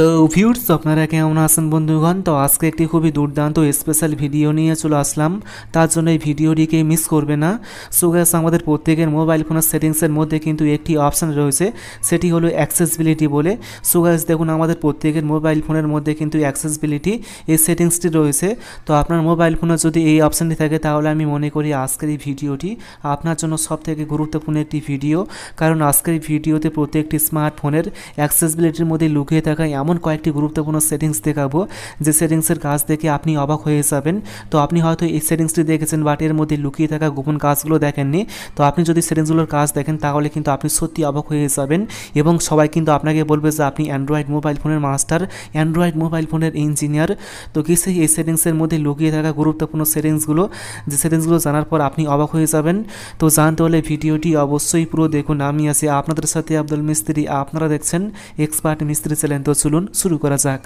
তো ভিউর্স আপনারা কেমন আছেন বন্ধুগণ তো আজকে একটি খুবই দুর্দান্ত স্পেশাল ভিডিও নিয়ে চলে আসলাম তার জন্য এই ভিডিওটিকে মিস করবে না সো গ্যাস আমাদের প্রত্যেকের মোবাইল ফোনের সেটিংসের মধ্যে কিন্তু একটি অপশান রয়েছে সেটি হলো অ্যাক্সেসবিলিটি বলে সো গ্যাস দেখুন আমাদের প্রত্যেকের মোবাইল ফোনের মধ্যে কিন্তু অ্যাক্সেসবিলিটি এই সেটিংসটি রয়েছে তো আপনার মোবাইল ফোনে যদি এই অপশানটি থাকে তাহলে আমি মনে করি আজকের এই ভিডিওটি আপনার জন্য সবথেকে গুরুত্বপূর্ণ একটি ভিডিও কারণ আজকের এই ভিডিওতে প্রত্যেকটি স্মার্টফোনের অ্যাক্সেসবিলিটির মধ্যে লুকিয়ে থাকা এমন কয়েকটি গুরুত্বপূর্ণ সেটিংস দেখাবো যে সেটিংসের কাজ দেখে আপনি অবাক হয়ে যাবেন তো আপনি হয়তো এই সেটিংসটি দেখেছেন বাট এর মধ্যে লুকিয়ে থাকা গোপন কাজগুলো দেখেননি তো আপনি যদি সেটিংসগুলোর কাজ দেখেন তাহলে কিন্তু আপনি সত্যি অবাক হয়ে যাবেন এবং সবাই কিন্তু আপনাকে বলবে যে আপনি অ্যান্ড্রয়েড মোবাইল ফোনের মাস্টার অ্যান্ড্রয়েড মোবাইল ফোনের ইঞ্জিনিয়ার তো কিছু এই সেটিংসের মধ্যে লুকিয়ে থাকা গুরুত্বপূর্ণ সেটিংসগুলো যে সেটিংসগুলো জানার পর আপনি অবাক হয়ে যাবেন তো জানতে হলে ভিডিওটি অবশ্যই পুরো দেখুন আমি আছি আপনাদের সাথে আব্দুল মিস্ত্রি আপনারা দেখছেন এক্সপার্ট মিস্ত্রি চ্যানেল তো চলুন চলুন শুরু করা যাক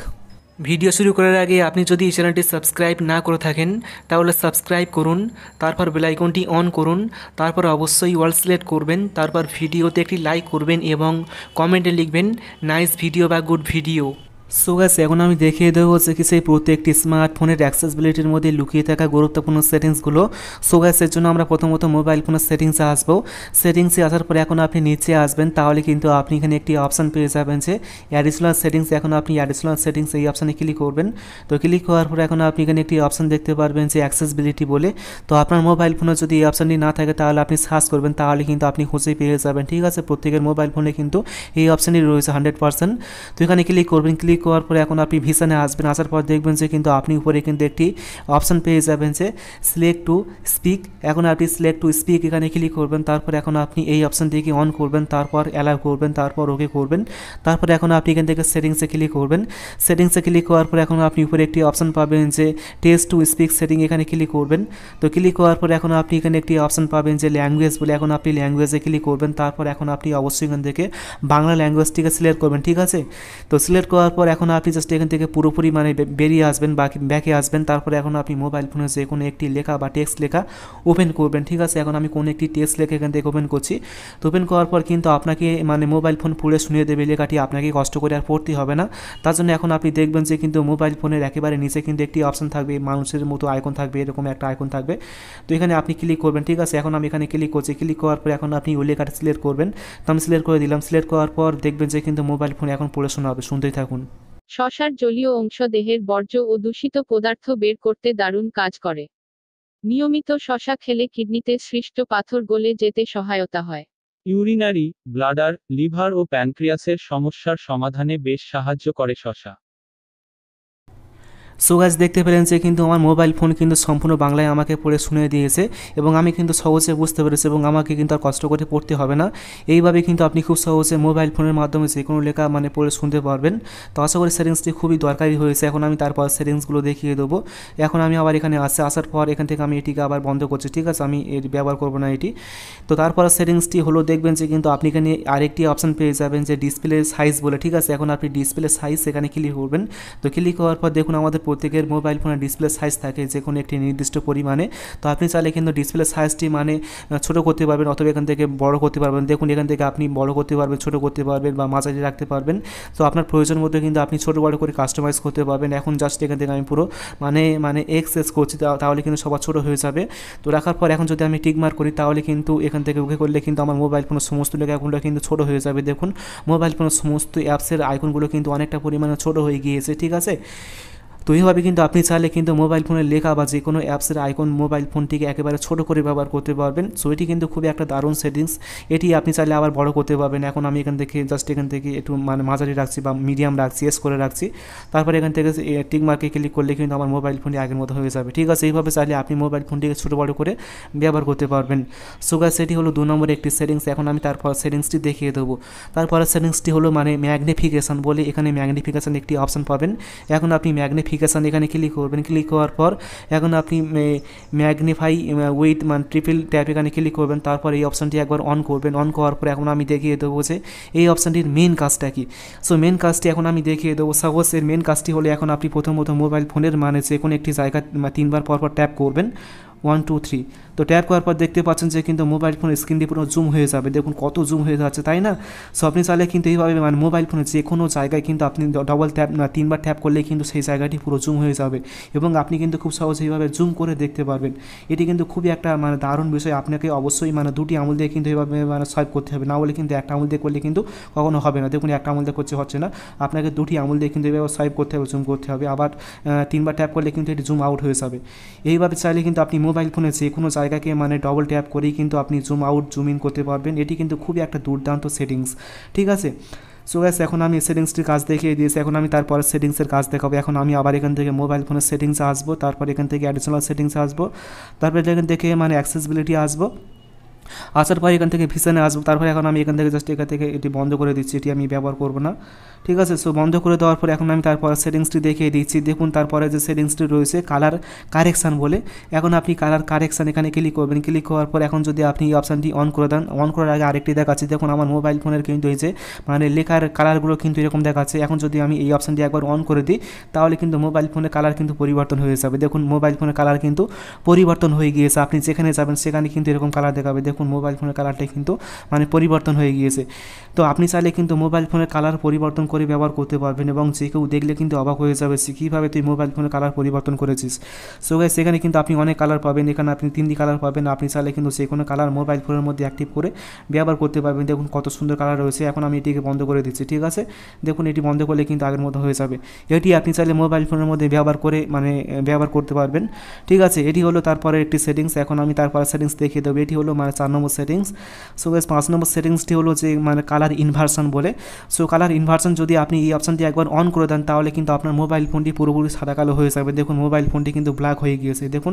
ভিডিও শুরু করার আগে আপনি যদি এই চ্যানেলটি সাবস্ক্রাইব না করে থাকেন তাহলে সাবস্ক্রাইব করুন তারপর বেলাইকনটি অন করুন তারপর অবশ্যই ওয়াল সিলেক্ট করবেন তারপর ভিডিওতে একটি লাইক করবেন এবং কমেন্টে লিখবেন নাইস ভিডিও বা গুড ভিডিও so guys এখন আমি দেখিয়ে দেবো সে クセ ই প্রত্যেকটি স্মার্টফোনের অ্যাক্সেসিবিলিটির মধ্যে লুকিয়ে থাকা গুরুত্বপূর্ণ সেটিংসগুলো so guys এর জন্য আমরা প্রথমত মোবাইল ফোনের সেটিংসে আসব সেটিংসে আসার পর আপনারা যদি নিচে আসবেন তাহলে কিন্তু আপনি এখানে একটি অপশন পেয়ে যাবেন যে অ্যাডিশনাল সেটিংস এখন আপনি অ্যাডিশনাল সেটিংস এই অপশনে ক্লিক করবেন তো ক্লিক করার পরে এখন আপনি এখানে একটি অপশন দেখতে পারবেন যে অ্যাক্সেসিবিলিটি বলে তো আপনার মোবাইল ফোনে যদি এই অপশনটি না থাকে তাহলে আপনি সার্চ করবেন তাহলে কিন্তু আপনি খুঁজে পেয়ে যাবেন ঠিক আছে প্রত্যেকের মোবাইল ফোনে কিন্তু এই অপশনই রয়েছে 100% তো এখানে ক্লিক করবেন ক্লিক ক্লিক করার পরে এখন আপনি ভিশনে আসবে আসার পর দেখবেন যে কিন্তু আপনি উপরে কিন্তু একটি অপশন পে পাবেন যে সিলেক্ট টু স্পিক এখন আপনি সিলেক্ট টু স্পিক এখানে ক্লিক করবেন তারপর এখন আপনি এই অপশনটিকে অন করবেন তারপর এলাও করবেন তারপর ওকে করবেন তারপর এখন আপনি এখান থেকে সেটিংসে ক্লিক করবেন সেটিংসে ক্লিক করার পরে এখন আপনি উপরে একটি অপশন পাবেন যে টেস্ট টু স্পিক সেটিং এখানে ক্লিক করবেন তো ক্লিক করার পরে এখন আপনি এখানে একটি অপশন পাবেন যে ল্যাঙ্গুয়েজ বলে এখন আপনি ল্যাঙ্গুয়েজে ক্লিক করবেন তারপর এখন আপনি আবশ্যক থেকে বাংলা ল্যাঙ্গুয়েজটিকে সিলেক্ট করবেন ঠিক আছে তো সিলেক্ট করার এখন আপনি জাস্ট এখান থেকে পুরোপুরি মানে বেরিয়ে আসবেন বা ব্যাকে আসবেন তারপরে এখন আপনি মোবাইল ফোনে যে কোনো একটি লেখা বা টেক্সট লেখা ওপেন করবেন ঠিক আছে এখন আমি কোনো একটি টেক্সট লেখা এখান থেকে ওপেন করছি তো ওপেন করার পর কিন্তু আপনাকে মানে মোবাইল ফোন পুড়ে শুনিয়ে দেবে লেখাটি আপনাকে কষ্ট করে আর পড়তে হবে না তার জন্য এখন আপনি দেখবেন যে কিন্তু মোবাইল ফোনের একেবারে নিচে কিন্তু একটি অপশান থাকবে মানুষের মতো আইকন থাকবে এরকম একটা আইকন থাকবে তো এখানে আপনি ক্লিক করবেন ঠিক আছে এখন আমি এখানে ক্লিক করছি ক্লিক করার পর এখন আপনি ওই লেখাটা সিলেক্ট করবেন তো আমি সিলেক্ট করে দিলাম সিলেক্ট করার পর দেখবেন যে কিন্তু মোবাইল ফোন এখন পড়ে শোনা হবে শুনতেই থাকুন শশার জলীয় অংশ দেহের বর্জ্য ও দূষিত পদার্থ বের করতে দারুণ কাজ করে নিয়মিত শশা খেলে কিডনিতে সৃষ্ট পাথর গলে যেতে সহায়তা হয় ইউরিনারি ব্লাডার লিভার ও প্যানক্রিয়াসের সমস্যার সমাধানে বেশ সাহায্য করে শশা সুغاস দই তে ভ্যালেন্স কিন্তু আমার মোবাইল ফোন কিন্তু সম্পূর্ণ বাংলায় আমাকে পড়ে শুনে দিয়েছে এবং আমি কিন্তু সহজে বুঝতে পারছি এবং আমাকে কিন্তু কষ্ট করে পড়তে হবে না এই ভাবে কিন্তু আপনি খুব সহজে মোবাইল ফোনের মাধ্যমে যেকোনো লেখা মানে পড়ে শুনতে পারবেন তো আশা করি সেটিংসটি খুবই দরকারি হয়েছে এখন আমি তারপর সেটিংসগুলো দেখিয়ে দেব এখন আমি আবার এখানে আসে আসার পাওয়ার এখান থেকে আমি এটিকে আবার বন্ধ করছি ঠিক আছে আমি এর ব্যবহার করব না এটি তো তারপর সেটিংসটি হলো দেখবেন যে কিন্তু আপনি এখানে আরেকটি অপশন পেয়ে যাবেন যে ডিসপ্লে সাইজ বলে ঠিক আছে এখন আপনি ডিসপ্লে সাইজ এখানে ক্লিক করবেন তো ক্লিক করার পর দেখুন আমাদের প্রত্যেকের মোবাইল ফোনের ডিসপ্লে সাইজ থাকে যে কোনো একটি নির্দিষ্ট পরিমাণে তো আপনি চাইলে কিন্তু ডিসপ্লে সাইজটি মানে ছোট করতে পারবেন অথবা এখান থেকে বড় করতে পারবেন দেখুন এখান থেকে আপনি বড় করতে পারবেন ছোট করতে পারবেন বা মাঝারি রাখতে পারবেন তো আপনার প্রয়োজন মতো কিন্তু আপনি ছোটো বড় করে কাস্টমাইজ করতে পারবেন এখন জাস্ট এখান থেকে আমি পুরো মানে মানে এক্সেস করছি তাহলে কিন্তু সবার ছোটো হয়ে যাবে তো রাখার পর এখন যদি আমি টিকমার করি তাহলে কিন্তু এখান থেকে ওকে করলে কিন্তু আমার মোবাইল ফোনের সমস্ত লেখাগুলো কিন্তু ছোটো হয়ে যাবে দেখুন মোবাইল ফোনের সমস্ত অ্যাপসের আইকনগুলো কিন্তু অনেকটা পরিমাণে ছোটো হয়ে গিয়েছে ঠিক আছে তো এইভাবে কিন্তু আপনি চাইলে কিন্তু মোবাইল ফোনের লেখা বা যে কোনো অ্যাপসের আইকন মোবাইল ফোনটিকে একেবারে ছোট করে ব্যবহার করতে পারবেন সো এটি কিন্তু খুবই একটা দারুণ সেটিংস এটি আপনি চাইলে আবার বড় করতে পারবেন এখন আমি এখান থেকে জাস্ট এখান থেকে একটু মানে মাঝারি রাখছি বা মিডিয়াম রাখছি এস করে রাখছি তারপরে এখান থেকে টিক মার্কে ক্লিক করলে কিন্তু আমার মোবাইল ফোনটি আগের মতো হয়ে যাবে ঠিক আছে এইভাবে চাইলে আপনি মোবাইল ফোনটিকে ছোটো বড় করে ব্যবহার করতে পারবেন সুগার সেটি হলো দু নম্বর একটি সেটিংস এখন আমি তারপর সেটিংসটি দেখিয়ে দেবো তারপরে সেটিংসটি হলো মানে ম্যাগনিফিকেশান বলে এখানে ম্যাগনিফিকেশান একটি অপশান পাবেন এখন আপনি ম্যাগনিফিক নোটিফিকেশান এখানে ক্লিক করবেন ক্লিক হওয়ার পর এখন আপনি ম্যাগনিফাই উইথ মানে ট্রিপল ট্যাপ এখানে ক্লিক করবেন তারপর এই অপশানটি একবার অন করবেন অন করার পর এখন আমি দেখিয়ে দেবো যে এই অপশানটির মেন কাজটা কি সো মেন কাজটি এখন আমি দেখিয়ে দেবো সাপোজ এর মেন কাজটি হলে এখন আপনি প্রথমত মোবাইল ফোনের মানে যে কোনো একটি জায়গা তিনবার পরপর ট্যাপ করবেন ওয়ান টু থ্রি তো ট্যাপ করার পর দেখতে পাচ্ছেন যে কিন্তু মোবাইল ফোন স্ক্রিনটি পুরো জুম হয়ে যাবে দেখুন কত জুম হয়ে যাচ্ছে তাই না সো আপনি চাইলে কিন্তু এইভাবে মানে মোবাইল ফোনে যে কোনো জায়গায় কিন্তু আপনি ডবল ট্যাপ না তিনবার ট্যাপ করলে কিন্তু সেই জায়গাটি পুরো জুম হয়ে যাবে এবং আপনি কিন্তু খুব সহজে এইভাবে জুম করে দেখতে পারবেন এটি কিন্তু খুবই একটা মানে দারুণ বিষয় আপনাকে অবশ্যই মানে দুটি আঙুল দিয়ে কিন্তু এইভাবে মানে সোয়াইপ করতে হবে না হলে কিন্তু একটা আমল দিয়ে করলে কিন্তু কখনো হবে না দেখুন একটা আমল দিয়ে করছে হচ্ছে না আপনাকে দুটি আঙুল দিয়ে কিন্তু এইভাবে সোয়াইপ করতে হবে জুম করতে হবে আবার তিনবার ট্যাপ করলে কিন্তু এটি জুম আউট হয়ে যাবে এইভাবে চাইলে কিন্তু আপনি মোবাইল ফোনে যে কোনো জায়গাকে মানে ডবল ট্যাপ করেই কিন্তু আপনি জুম আউট জুম ইন করতে পারবেন এটি কিন্তু খুবই একটা দুর্দান্ত সেটিংস ঠিক আছে সো গ্যাস এখন আমি সেটিংসটির কাজ দেখিয়ে দিয়েছি এখন আমি তারপরে সেটিংসের কাজ দেখাবো এখন আমি আবার এখান থেকে মোবাইল ফোনের সেটিংসে আসবো তারপর এখান থেকে অ্যাডিশনাল সেটিংসে আসবো তারপর এখান থেকে মানে অ্যাক্সেসিবিলিটি আসবো আসার আচ্ছা পর এখান থেকে ভিসানে আসবো তারপরে এখন আমি এখান থেকে জাস্ট এখান থেকে এটি বন্ধ করে দিচ্ছি এটি আমি ব্যবহার করব না ঠিক আছে সো বন্ধ করে দেওয়ার পর এখন আমি তারপর সেটিংসটি দেখিয়ে দিচ্ছি দেখুন তারপরে যে সেটিংসটি রয়েছে কালার কারেকশান বলে এখন আপনি কালার কারেকশান এখানে ক্লিক করবেন ক্লিক করার পর এখন যদি আপনি এই অপশানটি অন করে দেন অন করার আগে আরেকটি দেখাচ্ছি দেখুন আমার মোবাইল ফোনের কিন্তু এই যে মানে লেখার কালারগুলো কিন্তু এরকম দেখাচ্ছে এখন যদি আমি এই অপশানটি একবার অন করে দিই তাহলে কিন্তু মোবাইল ফোনের কালার কিন্তু পরিবর্তন হয়ে যাবে দেখুন মোবাইল ফোনের কালার কিন্তু পরিবর্তন হয়ে গিয়েছে আপনি যেখানে যাবেন সেখানে কিন্তু এরকম কালার দেখাবে দেখুন মোবাইল মোবাইল ফোনের কালারটা কিন্তু মানে পরিবর্তন হয়ে গিয়েছে তো আপনি চাইলে কিন্তু মোবাইল ফোনের কালার পরিবর্তন করে ব্যবহার করতে পারবেন এবং যে কেউ দেখলে কিন্তু অবাক হয়ে যাবে সে কীভাবে তুই মোবাইল ফোনের কালার পরিবর্তন করেছিস সো গাইস সেখানে কিন্তু আপনি অনেক কালার পাবেন এখানে আপনি তিনটি কালার পাবেন আপনি চাইলে কিন্তু সে কোনো কালার মোবাইল ফোনের মধ্যে অ্যাক্টিভ করে ব্যবহার করতে পারবেন দেখুন কত সুন্দর কালার রয়েছে এখন আমি এটিকে বন্ধ করে দিচ্ছি ঠিক আছে দেখুন এটি বন্ধ করলে কিন্তু আগের মতো হয়ে যাবে এটি আপনি চাইলে মোবাইল ফোনের মধ্যে ব্যবহার করে মানে ব্যবহার করতে পারবেন ঠিক আছে এটি হলো তারপরে একটি সেটিংস এখন আমি তারপরে সেটিংস দেখিয়ে দেবো এটি হলো মানে চার number number settings so guys পাঁচ নম্বর সেটিংসটি হলো যে মানে কালার ইনভার্সন বলে সো কালার ইনভার্সন যদি আপনি এই অপশানটি একবার অন করে দেন তাহলে কিন্তু আপনার মোবাইল ফোনটি পুরোপুরি সাদা কালো হয়ে যাবে দেখুন মোবাইল ফোনটি কিন্তু ব্ল্যাক হয়ে গিয়েছে দেখুন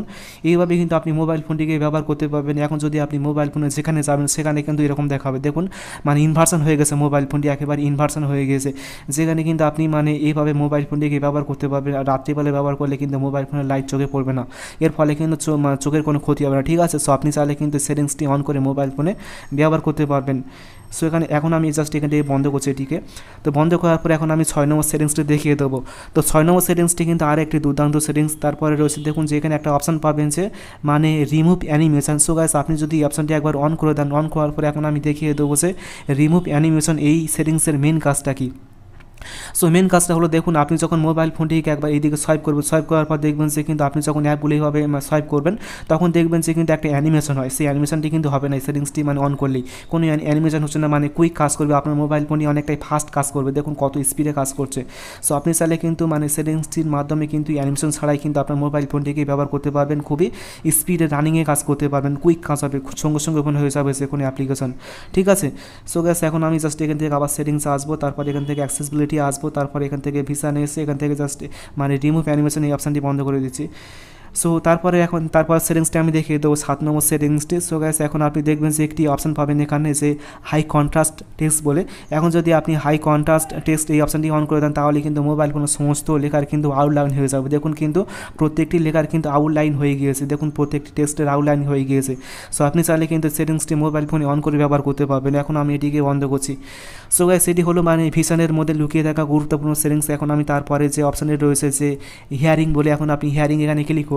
এইভাবে কিন্তু আপনি মোবাইল ফোনটিকে ব্যবহার করতে পারবেন এখন যদি আপনি মোবাইল ফোনে যেখানে যাবেন সেখানে কিন্তু এরকম দেখাবে দেখুন মানে ইনভার্সন হয়ে গেছে মোবাইল ফোনটি একেবারে ইনভার্সন হয়ে গেছে যেখানে কিন্তু আপনি মানে এইভাবে মোবাইল ফোনটিকে ব্যবহার করতে পারবেন আর রাত্রিবেলা ব্যবহার করলে কিন্তু মোবাইল ফোনের লাইট চোখে পড়বে না এর ফলে কিন্তু মানে চোখের কোনো ক্ষতি হবে না ঠিক আছে সো আপনি চাইলে কিন্তু সেটিংসটি অন করে মোবাইল ফোনে ব্যবহার করতে পারবেন সো এখানে এখন আমি জাস্ট এখান থেকে বন্ধ করছি এটিকে তো বন্ধ করার পরে এখন আমি ছয় নম্বর সেটিংসটি দেখিয়ে দেবো তো ছয় নম্বর সেটিংসটি কিন্তু আর একটি দুর্দান্ত সেটিংস তারপরে রয়েছে দেখুন যে এখানে একটা অপশান পাবেন যে মানে রিমুভ অ্যানিমেশন সো গাইস আপনি যদি অপশানটি একবার অন করে দেন অন করার পরে এখন আমি দেখিয়ে দেবো যে রিমুভ অ্যানিমেশন এই সেটিংসের মেন কাজটা কী সো মেন কাজটা হলো দেখুন আপনি যখন মোবাইল ফোনটিকে একবার এইদিকে সোয়াইপ করবেন সোয়াইপ করার পর দেখবেন যে কিন্তু আপনি যখন অ্যাপগুলো এইভাবে সোয়াইপ করবেন তখন দেখবেন যে কিন্তু একটা অ্যানিমেশন হয় সেই অ্যানিমেশনটি কিন্তু হবে না এই সেটিংসটি মানে অন করলেই কোনো অ্যানিমেশন হচ্ছে না মানে কুইক কাজ করবে আপনার মোবাইল ফোনটি অনেকটাই ফাস্ট কাজ করবে দেখুন কত স্পিডে কাজ করছে সো আপনি চাইলে কিন্তু মানে সেটিংসটির মাধ্যমে কিন্তু অ্যানিমেশন ছাড়াই কিন্তু আপনার মোবাইল ফোনটিকে ব্যবহার করতে পারবেন খুবই স্পিডে রানিংয়ে কাজ করতে পারবেন কুইক কাজ হবে সঙ্গে সঙ্গে ওপেন হয়ে যাবে যে কোনো অ্যাপ্লিকেশন ঠিক আছে সো গ্যাস এখন আমি জাস্ট এখান থেকে আবার সেটিংস আসবো তারপর এখান থেকে অ্যাক্সেসিবিলিটি আসবো তারপর এখান থেকে ভিসা নিয়ে এসে এখান থেকে জাস্ট মানে রিমুভ অ্যানিমেশন এই অপশানটি বন্ধ করে দিচ্ছি সো তারপরে এখন তারপর সেটিংস টাই আমি দেখিয়ে দেবো সাত নম্বর সেটিংস টাই সো গাইস এখন আপনি দেখবেন যে একটি অপশন পাবেন এখানে আছে হাই কন্ট্রাস্ট টেক্সট বলে এখন যদি আপনি হাই কন্ট্রাস্ট টেক্সট এই অপশনটি অন করে দেন তাহলেই কিন্তু মোবাইল পুরো সমস্ত লেখা আর কিন্তু আউটলাইন হয়ে যাবে দেখুন কিন্তু প্রত্যেকটি লেখা আর কিন্তু আউটলাইন হয়ে গিয়েছে দেখুন প্রত্যেকটি টেক্সটে আউলাইন হয়ে গিয়েছে সো আপনি তাহলে কিন্তু সেটিংস টাই মোবাইল ফোনে অন করে ব্যবহার করতে পারবেন এখন আমি এটিকে বন্ধ করছি সো গাইস এটি হলো মানে ফিশানের মধ্যে লুকিয়ে থাকা গুরুত্বপূর্ণ সেটিংস এখন আমি তারপরে যে অপশনটি রয়েছেছে হেয়ারিং বলে এখন আপনি হেয়ারিং এখানে ক্লিক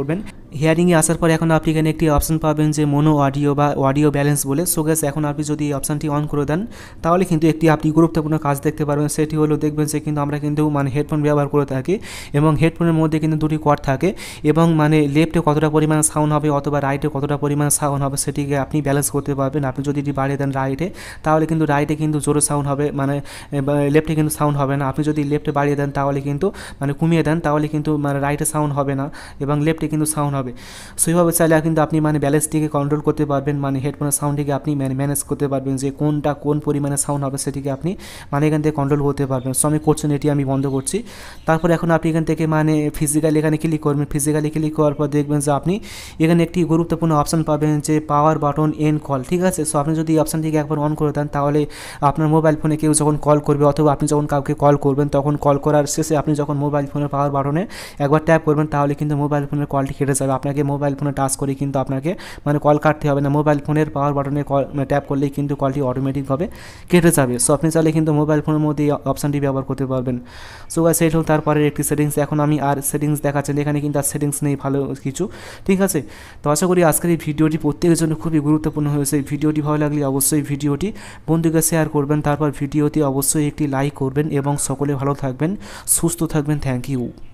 হিয়ারিং এ আসার পরে এখন আপনি এখানে একটি অপশন পাবেন যে মনো অডিও বা অডিও ব্যালেন্স বলে সো गाइस এখন আপনি যদি এই অপশনটি অন করে দেন তাহলে কিন্তু এটি আপনি গ্রুপে আপনারা কাজ দেখতে পারবেন সেটি হলো দেখবেন যে কিন্তু আমরা কিনতেও মানে হেডফোন ব্যবহার করতে থাকি এবং হেডফোনের মধ্যে কিন্তু দুটি কোয়ার থাকে এবং মানে লেফটে কতটা পরিমাণ সাউন্ড হবে অথবা রাইটে কতটা পরিমাণ সাউন্ড হবে সেটি আপনি ব্যালেন্স করতে পারবেন আপনি যদি বাড়িয়ে দেন রাইটে তাহলে কিন্তু রাইটে কিন্তু জোরে সাউন্ড হবে মানে লেফটে কিন্তু সাউন্ড হবে না আপনি যদি লেফটে বাড়িয়ে দেন তাহলে কিন্তু মানে কমিয়ে দেন তাহলে কিন্তু মানে রাইটে সাউন্ড হবে না এবং লেফটে নো সাউন্ড হবে সো এইভাবে চাইলেও কিন্তু আপনি মানে ব্যালেন্স থেকে কন্ট্রোল করতে পারবেন মানে হেডফোনের সাউন্ডকে আপনি মানে ম্যানেজ করতে পারবেন যে কোনটা কোন পরিমানে সাউন্ড হবে সেটাকে আপনি মানে এখান থেকে কন্ট্রোল করতে পারবেন আমি করছি যেটি আমি বন্ধ করছি তারপর এখন আপনি এখান থেকে মানে ফিজিক্যালি এখানে ক্লিক করবেন ফিজিক্যালি ক্লিক করার পর দেখবেন যে আপনি এখান থেকে গুরুত্বপূর্ণ অপশন পাবেন যে পাওয়ার বাটন এন্ড কল ঠিক আছে সো আপনি যদি এই অপশনটিকে একবার অন করে দেন তাহলে আপনার মোবাইল ফোনে কেউ যখন কল করবে অথবা আপনি যখন কাউকে কল করবেন তখন কল করার সেসে আপনি যখন মোবাইল ফোনের পাওয়ার বাটনে একবার ট্যাপ করবেন তাহলে কিন্তু মোবাইল ফোনের কল কলটি কেটে যাবে আপনাকে মোবাইল ফোনে টাচ করে কিন্তু আপনাকে মানে কল কাটতে হবে না মোবাইল ফোনের পাওয়ার বাটনে কল ট্যাপ করলেই কিন্তু কলটি অটোমেটিকভাবে কেটে যাবে সো আপনি চাইলে কিন্তু মোবাইল ফোনের মধ্যে এই অপশানটি ব্যবহার করতে পারবেন সো গাইস হল তারপরে একটি সেটিংস এখন আমি আর সেটিংস দেখাচ্ছেন এখানে কিন্তু আর সেটিংস নেই ভালো কিছু ঠিক আছে তো আশা করি আজকের এই ভিডিওটি প্রত্যেকের জন্য খুবই গুরুত্বপূর্ণ হয়েছে এই ভিডিওটি ভালো লাগলে অবশ্যই ভিডিওটি বন্ধুকে শেয়ার করবেন তারপর ভিডিওতে অবশ্যই একটি লাইক করবেন এবং সকলে ভালো থাকবেন সুস্থ থাকবেন থ্যাংক ইউ